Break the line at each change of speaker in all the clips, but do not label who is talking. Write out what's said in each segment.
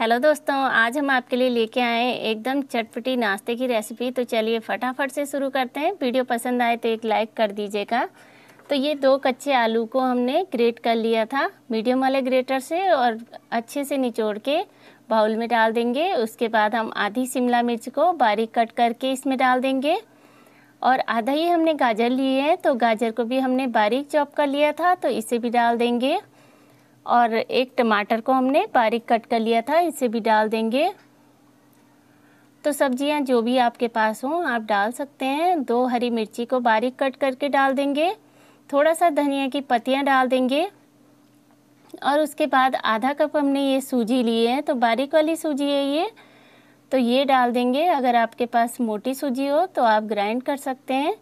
hello दोस्तों आज हम आपके लिए लेके आए एकदम चटपटी नाश्ते की रेसिपी तो चलिए फटाफट से शुरू करते हैं वीडियो पसंद आए तो एक लाइक कर दीजिएगा तो ये दो कच्चे आलू को हमने ग्रेट कर लिया था मीडियम वाले ग्रेटर से और अच्छे से निचोड़ के बाउल में डाल देंगे उसके बाद हम आधी शिमला मिर्च को बारीक कट करके इसमें डाल देंगे और आधा ही हमने गाजर लिए है तो गाजर को भी हमने बारीक चॉप कर लिया था तो इसे भी डाल देंगे और एक टमाटर को हमने बारीक कट कर लिया था इसे भी डाल देंगे तो सब्जियां जो भी आपके पास हों आप डाल सकते हैं दो हरी मिर्ची को बारीक कट करके डाल देंगे थोड़ा सा धनिया की पत्तियां डाल देंगे और उसके बाद आधा कप हमने ये सूजी लिए है तो बारीक वाली सूजी है ये तो ये डाल देंगे अगर आपके पास मोटी सूजी हो तो आप ग्राइंड कर सकते हैं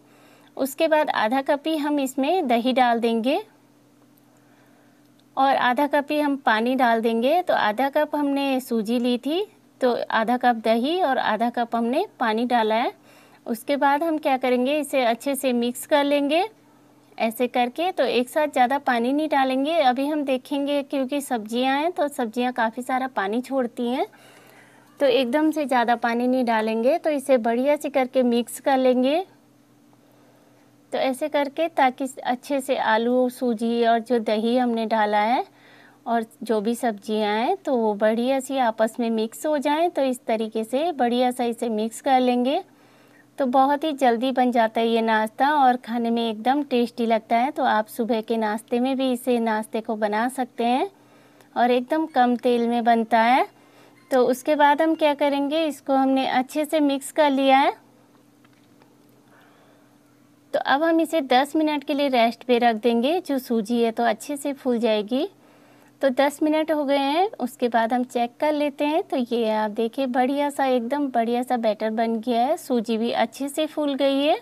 उसके बाद आधा कप ही हम इसमें दही डाल देंगे और आधा कप ही हम पानी डाल देंगे तो आधा कप हमने सूजी ली थी तो आधा कप दही और आधा कप हमने पानी डाला है उसके बाद हम क्या करेंगे इसे अच्छे से मिक्स कर लेंगे ऐसे करके तो एक साथ ज़्यादा पानी नहीं डालेंगे अभी हम देखेंगे क्योंकि सब्जियां हैं तो सब्जियां काफ़ी सारा पानी छोड़ती हैं तो एकदम से ज़्यादा पानी नहीं डालेंगे तो इसे बढ़िया से करके मिक्स कर लेंगे तो ऐसे करके ताकि अच्छे से आलू सूजी और जो दही हमने डाला है और जो भी सब्जियां हैं तो वो बढ़िया सी आपस में मिक्स हो जाएं तो इस तरीके से बढ़िया सा इसे मिक्स कर लेंगे तो बहुत ही जल्दी बन जाता है ये नाश्ता और खाने में एकदम टेस्टी लगता है तो आप सुबह के नाश्ते में भी इसे नाश्ते को बना सकते हैं और एकदम कम तेल में बनता है तो उसके बाद हम क्या करेंगे इसको हमने अच्छे से मिक्स कर लिया है तो अब हम इसे 10 मिनट के लिए रेस्ट पे रख देंगे जो सूजी है तो अच्छे से फूल जाएगी तो 10 मिनट हो गए हैं उसके बाद हम चेक कर लेते हैं तो ये आप देखिए बढ़िया सा एकदम बढ़िया सा बैटर बन गया है सूजी भी अच्छे से फूल गई है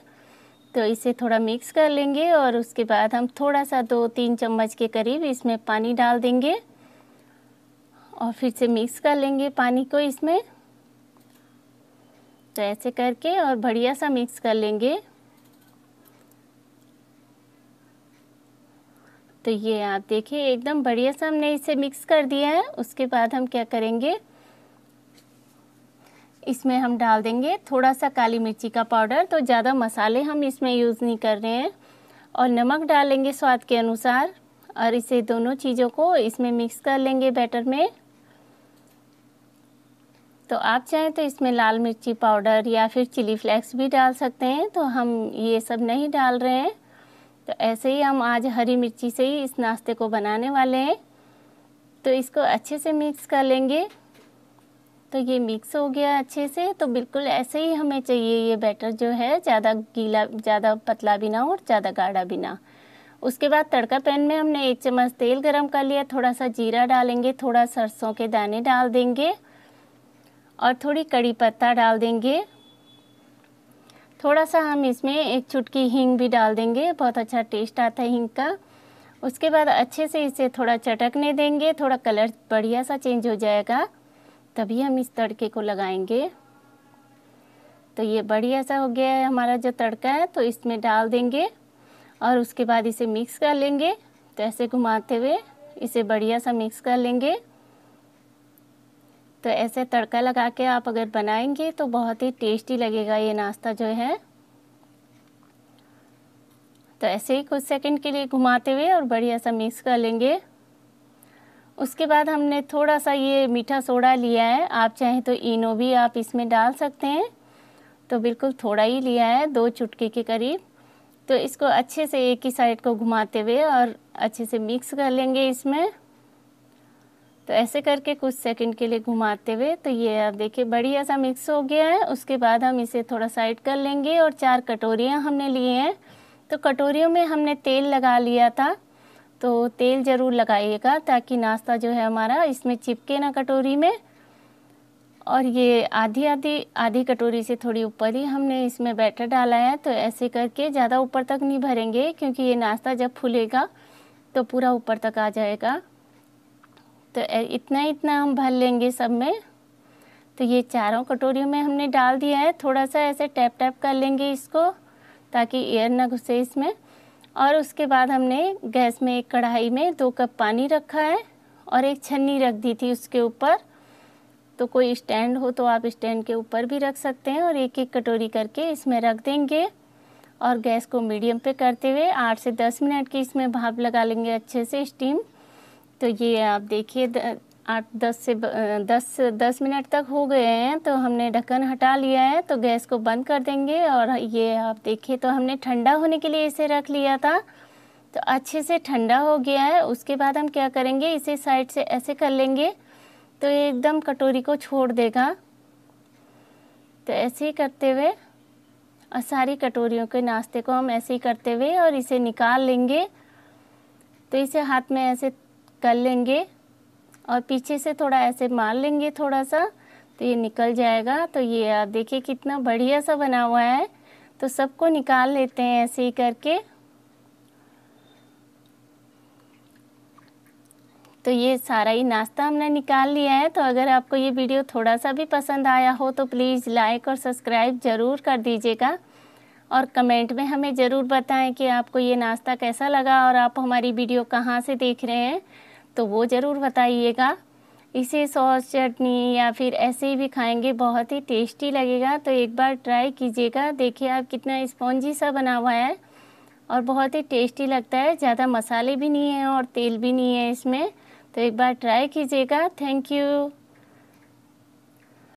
तो इसे थोड़ा मिक्स कर लेंगे और उसके बाद हम थोड़ा सा दो तीन चम्मच के करीब इसमें पानी डाल देंगे और फिर से मिक्स कर लेंगे पानी को इसमें तो ऐसे करके और बढ़िया सा मिक्स कर लेंगे तो ये आप देखिए एकदम बढ़िया सा हमने इसे मिक्स कर दिया है उसके बाद हम क्या करेंगे इसमें हम डाल देंगे थोड़ा सा काली मिर्ची का पाउडर तो ज़्यादा मसाले हम इसमें यूज़ नहीं कर रहे हैं और नमक डालेंगे स्वाद के अनुसार और इसे दोनों चीज़ों को इसमें मिक्स कर लेंगे बैटर में तो आप चाहें तो इसमें लाल मिर्ची पाउडर या फिर चिली फ्लेक्स भी डाल सकते हैं तो हम ये सब नहीं डाल रहे हैं तो ऐसे ही हम आज हरी मिर्ची से ही इस नाश्ते को बनाने वाले हैं तो इसको अच्छे से मिक्स कर लेंगे तो ये मिक्स हो गया अच्छे से तो बिल्कुल ऐसे ही हमें चाहिए ये बैटर जो है ज़्यादा गीला ज़्यादा पतला भी ना और ज़्यादा गाढ़ा भी ना उसके बाद तड़का पैन में हमने एक चम्मच तेल गरम कर लिया थोड़ा सा जीरा डालेंगे थोड़ा सरसों के दाने डाल देंगे और थोड़ी कड़ी पत्ता डाल देंगे थोड़ा सा हम इसमें एक चुटकी हींग भी डाल देंगे बहुत अच्छा टेस्ट आता है हींग का उसके बाद अच्छे से इसे थोड़ा चटकने देंगे थोड़ा कलर बढ़िया सा चेंज हो जाएगा तभी हम इस तड़के को लगाएंगे तो ये बढ़िया सा हो गया है हमारा जो तड़का है तो इसमें डाल देंगे और उसके बाद इसे मिक्स कर लेंगे तो ऐसे घुमाते हुए इसे बढ़िया सा मिक्स कर लेंगे तो ऐसे तड़का लगा के आप अगर बनाएंगे तो बहुत ही टेस्टी लगेगा ये नाश्ता जो है तो ऐसे ही कुछ सेकंड के लिए घुमाते हुए और बढ़िया सा मिक्स कर लेंगे उसके बाद हमने थोड़ा सा ये मीठा सोडा लिया है आप चाहें तो इनो भी आप इसमें डाल सकते हैं तो बिल्कुल थोड़ा ही लिया है दो चुटकी के करीब तो इसको अच्छे से एक ही साइड को घुमाते हुए और अच्छे से मिक्स कर लेंगे इसमें तो ऐसे करके कुछ सेकंड के लिए घुमाते हुए तो ये आप देखिए बढ़िया सा मिक्स हो गया है उसके बाद हम इसे थोड़ा साइड कर लेंगे और चार कटोरियाँ हमने लिए हैं तो कटोरियों में हमने तेल लगा लिया था तो तेल ज़रूर लगाइएगा ताकि नाश्ता जो है हमारा इसमें चिपके ना कटोरी में और ये आधी आधी आधी कटोरी से थोड़ी ऊपर ही हमने इसमें बैटर डाला है तो ऐसे करके ज़्यादा ऊपर तक नहीं भरेंगे क्योंकि ये नाश्ता जब फूलेगा तो पूरा ऊपर तक आ जाएगा तो इतना इतना हम भर लेंगे सब में तो ये चारों कटोरियों में हमने डाल दिया है थोड़ा सा ऐसे टैप टैप कर लेंगे इसको ताकि एयर ना घुसे इसमें और उसके बाद हमने गैस में एक कढ़ाई में दो कप पानी रखा है और एक छन्नी रख दी थी उसके ऊपर तो कोई स्टैंड हो तो आप स्टैंड के ऊपर भी रख सकते हैं और एक एक कटोरी करके इसमें रख देंगे और गैस को मीडियम पे करते हुए आठ से दस मिनट की इसमें भाप लगा लेंगे अच्छे से स्टीम तो ये आप देखिए आठ दस से दस दस मिनट तक हो गए हैं तो हमने ढक्कन हटा लिया है तो गैस को बंद कर देंगे और ये आप देखिए तो हमने ठंडा होने के लिए इसे रख लिया था तो अच्छे से ठंडा हो गया है उसके बाद हम क्या करेंगे इसे साइड से ऐसे कर लेंगे तो ये एकदम कटोरी को छोड़ देगा तो ऐसे ही करते हुए और सारी कटोरियों के नाश्ते को हम ऐसे ही करते हुए और इसे निकाल लेंगे तो इसे हाथ में ऐसे कर लेंगे और पीछे से थोड़ा ऐसे मार लेंगे थोड़ा सा तो ये निकल जाएगा तो ये आप देखिए कितना बढ़िया सा बना हुआ है तो सबको निकाल लेते हैं ऐसे ही करके तो ये सारा ही नाश्ता हमने निकाल लिया है तो अगर आपको ये वीडियो थोड़ा सा भी पसंद आया हो तो प्लीज़ लाइक और सब्सक्राइब ज़रूर कर दीजिएगा और कमेंट में हमें ज़रूर बताएं कि आपको ये नाश्ता कैसा लगा और आप हमारी वीडियो कहाँ से देख रहे हैं तो वो ज़रूर बताइएगा इसे सॉस चटनी या फिर ऐसे ही भी खाएंगे बहुत ही टेस्टी लगेगा तो एक बार ट्राई कीजिएगा देखिए आप कितना स्पॉन्जी सा बना हुआ है और बहुत ही टेस्टी लगता है ज़्यादा मसाले भी नहीं हैं और तेल भी नहीं है इसमें तो एक बार ट्राई कीजिएगा थैंक यू